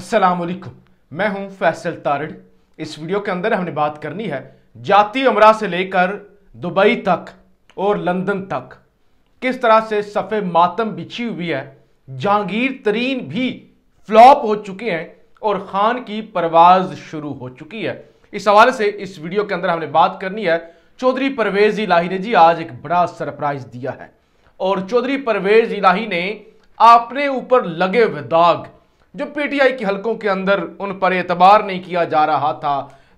असलकुम मैं हूं फैसल तारड़ इस वीडियो के अंदर हमने बात करनी है जाती अमरा से लेकर दुबई तक और लंदन तक किस तरह से सफ़े मातम बिछी हुई है जहांगीर तरीन भी फ्लॉप हो चुके हैं और खान की परवाज शुरू हो चुकी है इस हवाले से इस वीडियो के अंदर हमने बात करनी है चौधरी परवेज इलाही ने जी आज एक बड़ा सरप्राइज दिया है और चौधरी परवेज इलाही ने अपने ऊपर लगे हुए दाग जो पीटीआई की हलकों के अंदर उन पर एतबार नहीं किया जा रहा था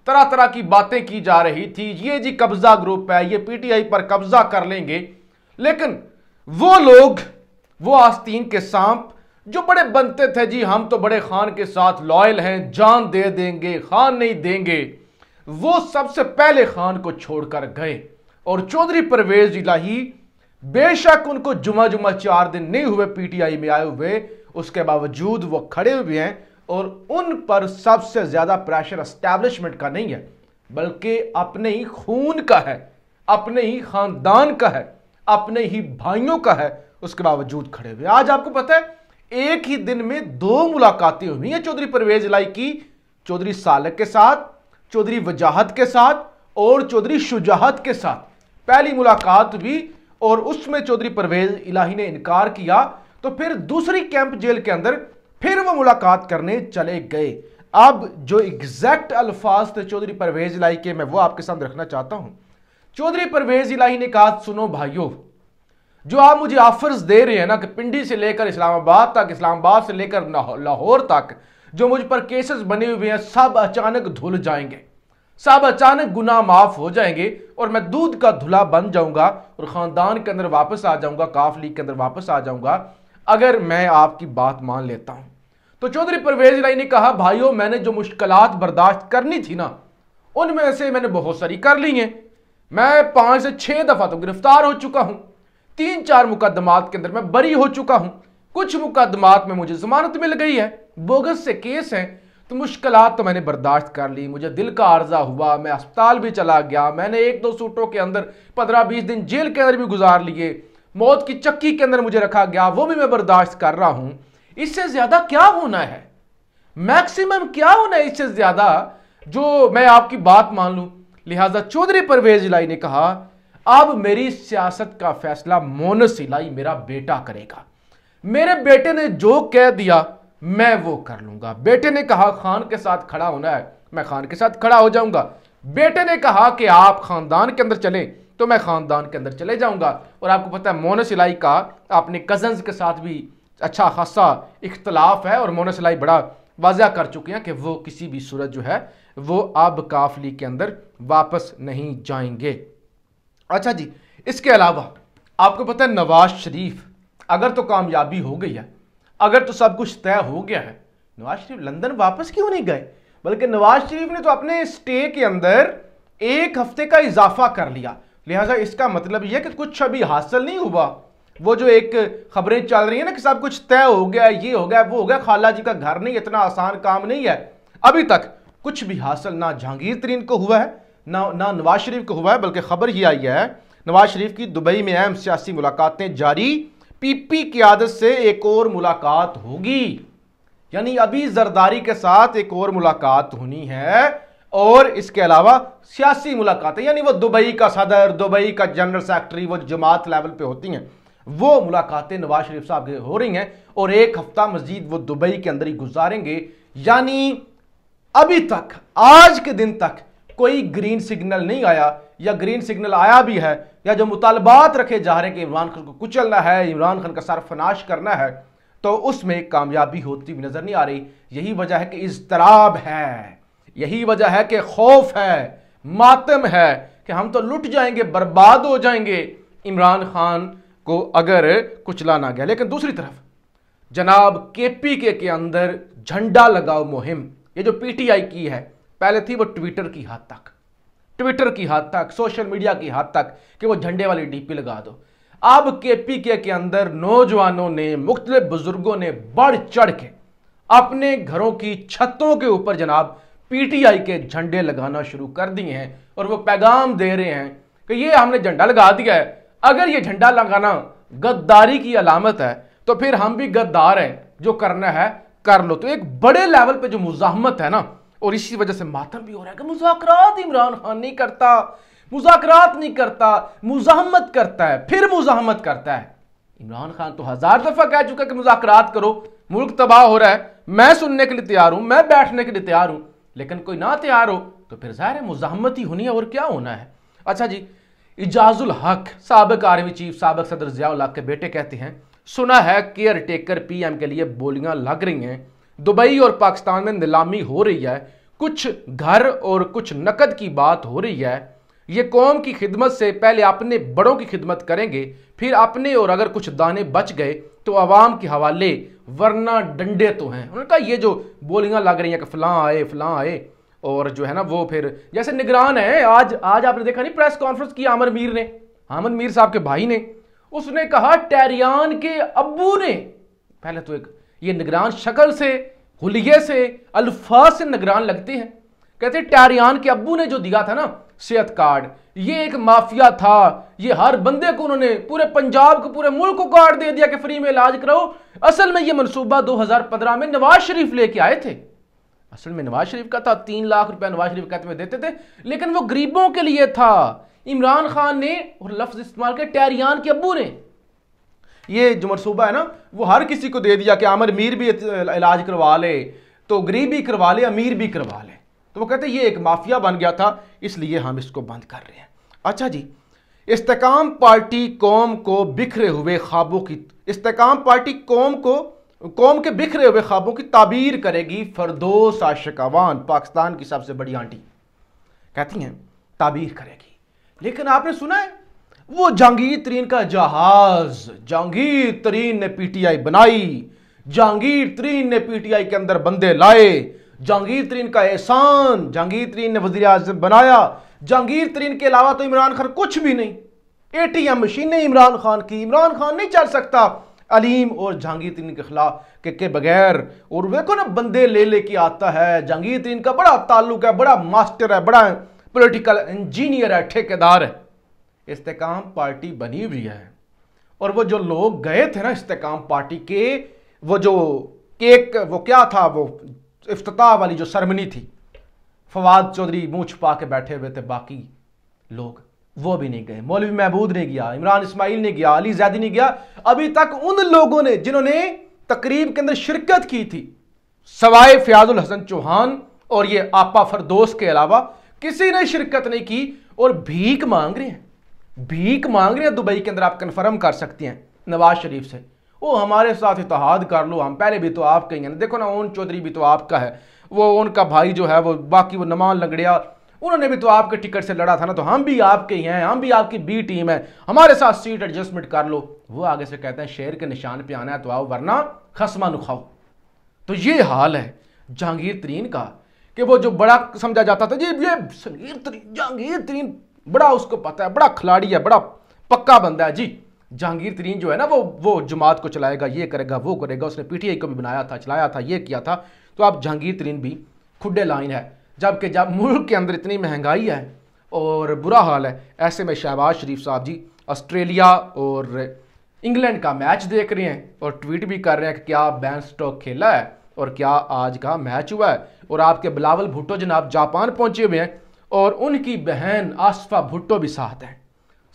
तरह तरह की बातें की जा रही थी ये जी कब्जा ग्रुप है ये पीटीआई पर कब्जा कर लेंगे लेकिन वो लोग वो आस्तीन के सांप जो बड़े बनते थे जी हम तो बड़े खान के साथ लॉयल हैं जान दे देंगे खान नहीं देंगे वो सबसे पहले खान को छोड़कर गए और चौधरी परवेज इलाही बेशक उनको जुमा जुमा चार दिन नहीं हुए पीटीआई में आए हुए उसके बावजूद वो खड़े हुए हैं और उन पर सबसे ज़्यादा प्रेशर इस्टेब्लिशमेंट का नहीं है बल्कि अपने ही खून का है अपने ही ख़ानदान का है अपने ही भाइयों का है उसके बावजूद खड़े हुए आज आपको पता है एक ही दिन में दो मुलाकातें हुई हैं चौधरी परवेज लाई की चौधरी सालक के साथ चौधरी वजाहत के साथ और चौधरी शुजाहत के साथ पहली मुलाकात भी और उसमें चौधरी परवेज इलाही ने इनकार किया तो फिर दूसरी कैंप जेल के अंदर फिर वो मुलाकात करने चले गए अब जो एग्जैक्ट अल्फाज थे चौधरी परवेज इलाही के मैं वो आपके सामने रखना चाहता हूं चौधरी परवेज इलाही ने कहा सुनो भाइयों जो आप मुझे ऑफर्स दे रहे हैं ना कि पिंडी से लेकर इस्लामाबाद तक इस्लामाबाद से लेकर लाहौर तक जो मुझ पर केसेस बने हुए हैं सब अचानक धुल जाएंगे सब अचानक गुना माफ हो जाएंगे और मैं दूध का धुला बन जाऊंगा और खानदान के अंदर वापस आ जाऊंगा काफ लीग के अंदर वापस आ जाऊंगा अगर मैं आपकी बात मान लेता हूं तो चौधरी परवेज राय ने कहा भाइयों मैंने जो मुश्किल बर्दाश्त करनी थी ना उनमें से मैंने बहुत सारी कर ली हैं मैं पांच से छह दफा तो गिरफ्तार हो चुका हूं तीन चार मुकदमात के अंदर मैं बरी हो चुका हूं कुछ मुकदमात में मुझे जमानत मिल गई है बोगस से केस हैं तो मुश्किल तो मैंने बर्दाश्त कर ली मुझे दिल का आर्जा हुआ मैं अस्पताल भी चला गया मैंने एक दो सूटों के अंदर पंद्रह बीस दिन जेल के अंदर भी गुजार लिए मौत की चक्की के अंदर मुझे रखा गया वो भी मैं बर्दाश्त कर रहा हूं इससे ज्यादा क्या होना है मैक्सिमम क्या होना है इससे ज्यादा जो मैं आपकी बात मान लू लिहाजा चौधरी परवेज इलाई ने कहा अब मेरी सियासत का फैसला मोनस इलाई मेरा बेटा करेगा मेरे बेटे ने जो कह दिया मैं वो कर लूंगा बेटे ने कहा खान के साथ खड़ा होना है मैं खान के साथ खड़ा हो जाऊंगा बेटे ने कहा कि आप खानदान के अंदर चलें तो मैं ख़ानदान के अंदर चले जाऊँगा और आपको पता है मोनस इलाई का अपने कज़न्स के साथ भी अच्छा खासा इख्तलाफ है और मोनस इलाई बड़ा वाजह कर चुके हैं कि वो किसी भी सूरत जो है वो अब काफली के अंदर वापस नहीं जाएंगे अच्छा जी इसके अलावा आपको पता है नवाज शरीफ अगर तो कामयाबी हो गई है अगर तो सब कुछ तय हो गया है नवाज शरीफ लंदन वापस क्यों नहीं गए बल्कि नवाज शरीफ ने तो अपने स्टे के अंदर एक हफ्ते का इजाफा कर लिया लिहाजा इसका मतलब यह कि कुछ अभी हासिल नहीं हुआ वो जो एक खबरें चल रही है ना कि साहब कुछ तय हो गया ये हो गया वो हो गया खाला जी का घर नहीं इतना आसान काम नहीं है अभी तक कुछ भी हासिल ना जहांगीर तरीन को हुआ है ना ना नवाज शरीफ को हुआ है बल्कि खबर ही आई है नवाज शरीफ की दुबई में अहम सियासी मुलाकातें जारी पीपी की आदत से एक और मुलाकात होगी यानी अभी जरदारी के साथ एक और मुलाकात होनी है और इसके अलावा सियासी मुलाकातें यानी वो दुबई का सदर दुबई का जनरल सेक्रेटरी वो जमात लेवल पे होती हैं वो मुलाकातें नवाज शरीफ साहब के हो रही हैं और एक हफ्ता मजीद वो दुबई के अंदर ही गुजारेंगे यानी अभी तक आज के दिन तक कोई ग्रीन सिग्नल नहीं आया या ग्रीन सिग्नल आया भी है या जो मुतालबात रखे जा रहे हैं कि इमरान खान को कुचलना है इमरान खान का सरफनाश करना है तो उसमें कामयाबी होती हुई नजर नहीं आ रही यही वजह है कि इजतराब है यही वजह है कि खौफ है मातम है कि हम तो लुट जाएंगे बर्बाद हो जाएंगे इमरान खान को अगर कुचला ना गया लेकिन दूसरी तरफ जनाब केपी के के अंदर झंडा लगाओ मुहिम ये जो पीटीआई की है पहले थी वो ट्विटर की हद तक ट्विटर की हद तक सोशल मीडिया की हद तक कि वो झंडे वाली डीपी लगा दो अब के के अंदर नौजवानों ने मुख्तलिफ बुजुर्गों ने बढ़ चढ़ के अपने घरों की छतों के ऊपर जनाब पीटीआई के झंडे लगाना शुरू कर दिए हैं और वो पैगाम दे रहे हैं कि ये हमने झंडा लगा दिया है अगर ये झंडा लगाना गद्दारी की अलामत है तो फिर हम भी गद्दार हैं जो करना है कर लो तो एक बड़े लेवल पे जो मुजाहमत है ना और इसी वजह से मातम भी हो रहा है कि मुजाकरात इमरान खान नहीं करता मुजाकरात नहीं करता मुजाहमत करता है फिर मुजाहमत करता है इमरान खान तो हजार दफा कह चुका कि मुजाकरात करो मुल्क तबाह हो रहा है मैं सुनने के लिए तैयार हूं मैं बैठने के लिए तैयार हूं लेकिन कोई ना तैयार हो तो फिर ज़ाहिर है मुजामत ही होनी है और क्या होना है अच्छा जी इजाजुल हक सबक आर्मी चीफ सबक सदर जिया के बेटे कहते हैं सुना है केयर टेकर एम के लिए बोलियां लग रही हैं दुबई और पाकिस्तान में नीलामी हो रही है कुछ घर और कुछ नकद की बात हो रही है ये कौम की खिदमत से पहले अपने बड़ों की खिदमत करेंगे फिर अपने और अगर कुछ दाने बच गए तो आवाम के हवाले वरना डंडे तो हैं उन्होंने कहा ये जो बोलियाँ लग रही हैं कि फलां आए फलां आए और जो है ना वो फिर जैसे निगरान है आज आज आपने देखा नहीं प्रेस कॉन्फ्रेंस की आमर मीर ने हामद मीर साहब के भाई ने उसने कहा टैरियान के अबू ने पहले तो एक ये निगरान शक्ल से हुलिये से अल्फाज से निगरान लगते हैं कहते टैरियान के अबू ने जो दिया था ना सेहत कार्ड ये एक माफिया था ये हर बंदे को उन्होंने पूरे पंजाब को पूरे मुल्क को कार्ड दे दिया कि फ्री में इलाज कराओ असल में ये मनसूबा 2015 में नवाज शरीफ लेके आए थे असल में नवाज शरीफ का था तीन लाख रुपया नवाज शरीफ कहते हुए देते थे लेकिन वो गरीबों के लिए था इमरान खान ने और लफ्ज इस्तेमाल किया टैरियान के अबू ने ये जो मनसूबा है ना वो हर किसी को दे दिया कि आमिर मीर भी इलाज करवा ले तो गरीब भी करवा ले अमीर भी करवा ले तो वो कहते ये एक माफिया बन गया था इसलिए हम इसको बंद कर रहे हैं अच्छा जी इस्तेकाम पार्टी कौम को बिखरे हुए ख्वाबों की इस्तेकाम पार्टी कौम को कौम के बिखरे हुए ख्वाबों की ताबीर करेगी फरदोस आशकावान पाकिस्तान की सबसे बड़ी आंटी कहती हैं ताबीर करेगी लेकिन आपने सुना है वो जहांगीर तरीन का जहाज जहांगीर तरीन ने पीटीआई बनाई जहांगीर तरीन ने पीटीआई के अंदर बंदे लाए जहांगीर तरीन का एहसान जहांगीर तरीन ने वजी अजम बनाया जहांगीर तरीन के अलावा तो इमरान खान कुछ भी नहीं ए टी एम मशीनें इमरान खान की इमरान खान नहीं चल सकता अलीम और जहांगीर तरीन के खिलाफ के, के बगैर और देखो ना बंदे ले लेके आता है जहांगीर तरीन का बड़ा ताल्लुक है बड़ा मास्टर है बड़ा पोलिटिकल इंजीनियर है ठेकेदार है इस्तेकाम पार्टी बनी हुई है और वो जो लोग गए थे ना इस्तेकाम पार्टी के वो जो केक वो क्या था वो अफ्ताह वाली जो सरमनी थी फवाद चौधरी मूछ पा के बैठे हुए थे बाकी लोग वो भी नहीं गए मौलवी महबूद ने गया इमरान इस्माइल ने गया अली जैदी ने गया अभी तक उन लोगों ने जिन्होंने तकरीब के अंदर शिरकत की थी सवाए फयाजुल हसन चौहान और ये आपा फरदोस के अलावा किसी ने शिरकत नहीं की और भीख मांग रहे हैं भीख मांग रहे हैं दुबई के अंदर आप कन्फर्म कर सकते हैं नवाज शरीफ से वो हमारे साथ इतिहाद कर लो हम पहले भी तो आप कहेंगे हैं देखो ना ओन चौधरी भी तो आपका है वो उनका भाई जो है वो बाकी वो नमान लंगड़िया उन्होंने भी तो आपके टिकट से लड़ा था ना तो हम भी आपके ही हैं हम भी आपकी बी टीम है हमारे साथ सीट एडजस्टमेंट कर लो वो आगे से कहते हैं शेर के निशान पे आना है तो आओ वरना खसमा नुखाओ तो ये हाल है जहांगीर तरीन का कि वो जो बड़ा समझा जाता था जी ये संगीर तरीन जहांगीर तरीन बड़ा उसको पता है बड़ा खिलाड़ी है बड़ा पक्का बंदा है जी जहांगीर तरीन जो है ना वो वो जमात को चलाएगा ये करेगा वो करेगा उसने पीटीआई को भी बनाया था चलाया था ये किया था तो आप जहांगीर तरीन भी खुडे लाइन है जबकि जब मुल्क के अंदर इतनी महंगाई है और बुरा हाल है ऐसे में शहबाज शरीफ साहब जी ऑस्ट्रेलिया और इंग्लैंड का मैच देख रहे हैं और ट्वीट भी कर रहे हैं कि क्या बैन स्टॉक खेला है और क्या आज का मैच हुआ है और आपके बिलावल भुट्टो जनाब जापान पहुंचे हुए हैं और उनकी बहन आसफा भुट्टो भी साथ हैं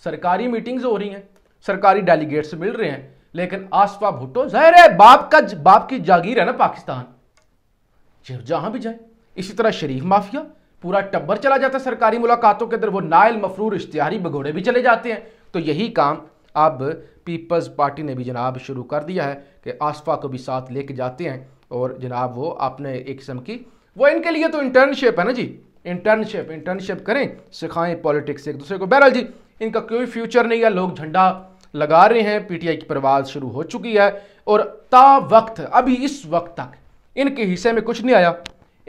सरकारी मीटिंग्स हो रही हैं सरकारी डेलीगेट्स मिल रहे हैं लेकिन आसफा भुट्टो जाहिर है बाप का बाप की जागीर है ना पाकिस्तान जहां भी जाए इसी तरह शरीफ माफिया पूरा टब्बर चला जाता है सरकारी मुलाकातों के अंदर वो नायल मफरूर इश्तिहारी भगोड़े भी चले जाते हैं तो यही काम अब पीपल्स पार्टी ने भी जनाब शुरू कर दिया है कि आसफा को भी साथ लेके जाते हैं और जनाब वो अपने एक किस्म की वो इनके लिए तो इंटर्नशिप है ना जी इंटर्नशिप इंटर्नशिप करें सिखाएं पॉलिटिक्स एक दूसरे को बहरहाल जी इनका कोई फ्यूचर नहीं है लोग झंडा लगा रहे हैं पीटीआई की परवाज शुरू हो चुकी है और ता वक्त अभी इस वक्त तक इनके हिस्से में कुछ नहीं आया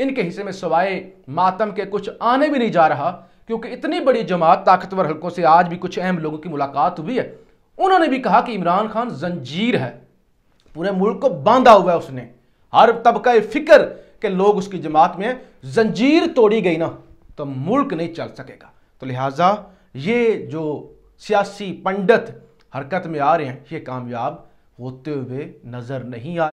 इनके हिस्से में सवाए मातम के कुछ आने भी नहीं जा रहा क्योंकि इतनी बड़ी जमात ताकतवर हलकों से आज भी कुछ अहम लोगों की मुलाकात हुई है उन्होंने भी कहा कि इमरान खान जंजीर है पूरे मुल्क को बांधा हुआ है उसने हर तबका फिक्र के लोग उसकी जमात में जंजीर तोड़ी गई ना तो मुल्क नहीं चल सकेगा तो लिहाजा ये जो सियासी पंडित हरकत में आ रहे हैं ये कामयाब होते हुए नज़र नहीं आ